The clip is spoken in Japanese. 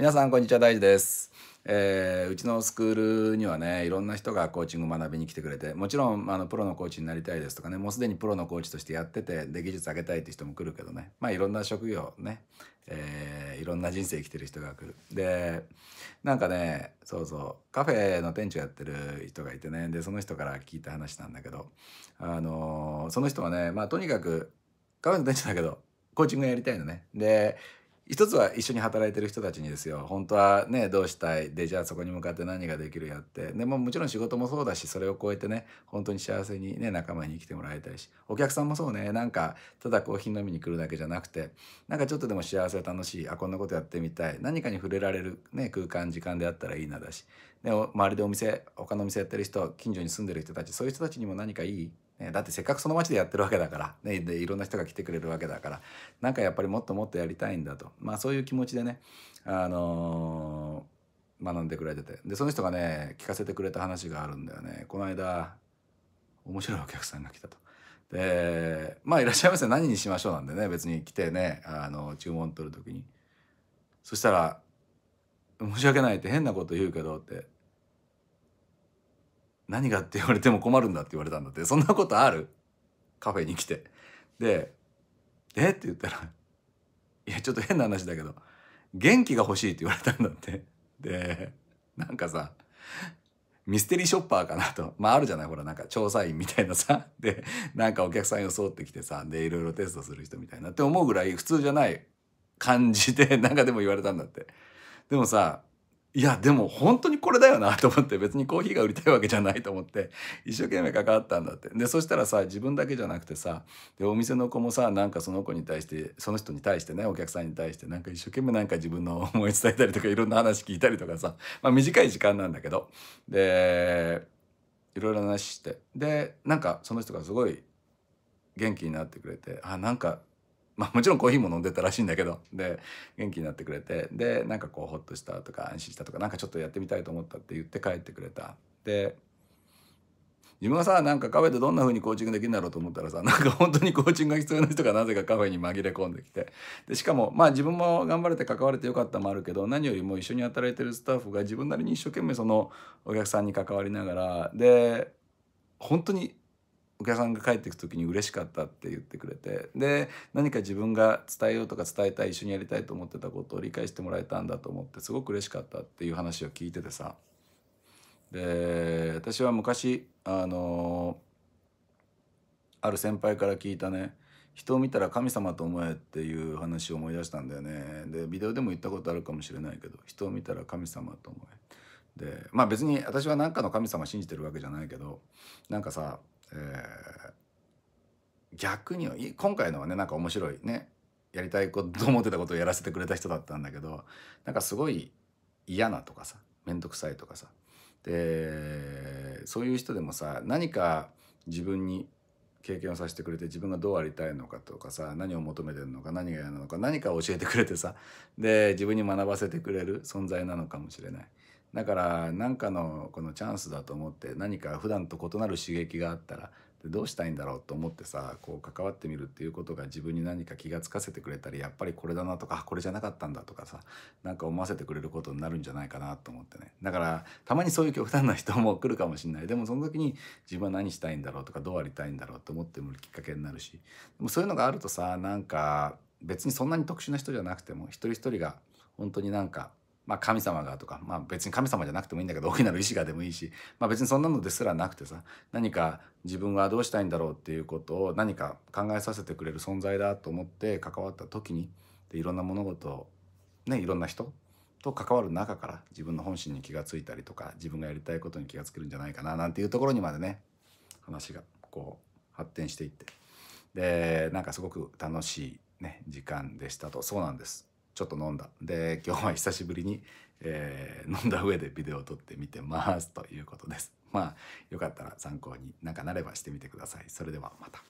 皆さんこんにちは大地です、えー、うちのスクールにはねいろんな人がコーチング学びに来てくれてもちろんあのプロのコーチになりたいですとかねもうすでにプロのコーチとしてやっててで技術上げたいって人も来るけどねまあいろんな職業ね、えー、いろんな人生生きてる人が来るでなんかねそうそうカフェの店長やってる人がいてねでその人から聞いた話なんだけどあのー、その人はねまあとにかくカフェの店長だけどコーチングやりたいのねで一つは一緒に働いてる人たちにですよ本当はねどうしたいでじゃあそこに向かって何ができるやってでももちろん仕事もそうだしそれを超えてね本当に幸せにね仲間に生きてもらいたいしお客さんもそうねなんかただコーヒー飲みに来るだけじゃなくてなんかちょっとでも幸せ楽しいあこんなことやってみたい何かに触れられる、ね、空間時間であったらいいなだしね、周りでお店他のお店やってる人近所に住んでる人たちそういう人たちにも何かいい、ね、だってせっかくその町でやってるわけだから、ね、でいろんな人が来てくれるわけだからなんかやっぱりもっともっとやりたいんだと、まあ、そういう気持ちでね、あのー、学んでくれててでその人がね聞かせてくれた話があるんだよねこの間面白いお客さんが来たと。でまあいらっしゃいませ何にしましょうなんでね別に来てねあの注文取る時に。そしたら申し訳ないって変なこと言うけどって何がって言われても困るんだって言われたんだってそんなことあるカフェに来てで「えっ?」て言ったら「いやちょっと変な話だけど元気が欲しい」って言われたんだってでなんかさミステリーショッパーかなとまああるじゃないほらなんか調査員みたいなさでなんかお客さん装ってきてさでいろいろテストする人みたいなって思うぐらい普通じゃない感じでなんかでも言われたんだって。でもさいやでも本当にこれだよなと思って別にコーヒーが売りたいわけじゃないと思って一生懸命関わったんだってでそしたらさ自分だけじゃなくてさでお店の子もさなんかその子に対してその人に対してねお客さんに対してなんか一生懸命なんか自分の思い伝えたりとかいろんな話聞いたりとかさ、まあ、短い時間なんだけどでいろいろ話してでなんかその人がすごい元気になってくれてあなんかまあもちろんコーヒーも飲んでたらしいんだけど、で、元気になってくれて、で、なんかこうほっとしたとか安心したとか、なんかちょっとやってみたいと思ったって言って帰ってくれた。で、自分はさなんかカフェでどんな風にコーチングできるんだろうと思ったらさなんか本当にコーチングが必要な人がなぜかカフェに紛れ込んできてでしかもまあ自分も頑張れて関われてよかったもあるけど何よりも一緒に働いてるスタッフが自分なりに一生懸命そのお客さんに関わりながらで本当にお客さんが帰ってく時に嬉しかったって言ってくれてで何か自分が伝えようとか伝えたい一緒にやりたいと思ってたことを理解してもらえたんだと思ってすごく嬉しかったっていう話を聞いててさで私は昔あのある先輩から聞いたね人を見たら神様と思えっていう話を思い出したんだよねでビデオでも言ったことあるかもしれないけど人を見たら神様と思えでまあ別に私は何かの神様信じてるわけじゃないけどなんかさえー、逆に今回のはねなんか面白いねやりたいこと思ってたことをやらせてくれた人だったんだけどなんかすごい嫌なとかさ面倒くさいとかさでそういう人でもさ何か自分に経験をさせてくれて自分がどうありたいのかとかさ何を求めてるのか何が嫌なのか何かを教えてくれてさで自分に学ばせてくれる存在なのかもしれないだから何かのこのチャンスだと思って何か普段と異なる刺激があったらどうしたいんだろうと思ってさこう関わってみるっていうことが自分に何か気が付かせてくれたりやっぱりこれだなとかこれじゃなかったんだとかさなんか思わせてくれることになるんじゃないかなと思ってねだからたまにそういう極端な人も来るかもしんないでもその時に自分は何したいんだろうとかどうありたいんだろうと思ってみるきっかけになるしでもそういうのがあるとさなんか別にそんなに特殊な人じゃなくても一人一人が本当になんかまあ、神様がとか、まあ、別に神様じゃなくてもいいんだけど大きなる意志がでもいいし、まあ、別にそんなのですらなくてさ何か自分はどうしたいんだろうっていうことを何か考えさせてくれる存在だと思って関わった時にでいろんな物事を、ね、いろんな人と関わる中から自分の本心に気が付いたりとか自分がやりたいことに気が付けるんじゃないかななんていうところにまでね話がこう発展していってでなんかすごく楽しい、ね、時間でしたとそうなんです。ちょっと飲んだで 今日は久しぶりに、えー、飲んだ上でビデオを撮ってみてますということですまあよかったら参考になんかなればしてみてくださいそれではまた。